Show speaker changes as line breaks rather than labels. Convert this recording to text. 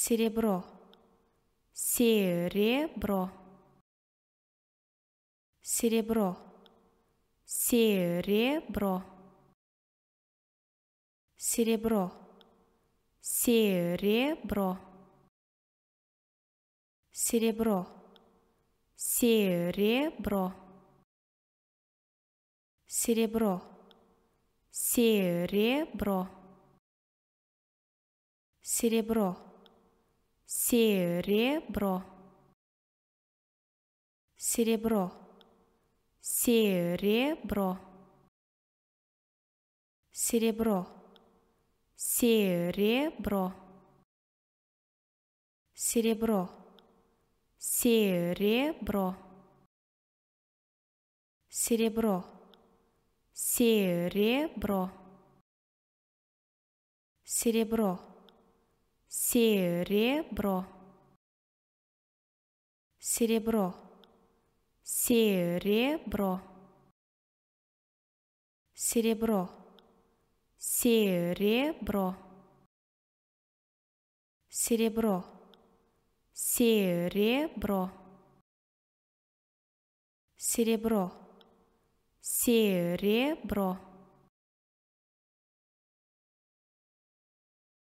серебро, серебро, серебро, серебро, серебро, серебро, серебро, серебро, серебро, серебро, серебро серебро серебро серебро серебро серебро серебро серебро серебро серебро серебро серебро серебро серебро серебро серебро серебро серебро серебро серебро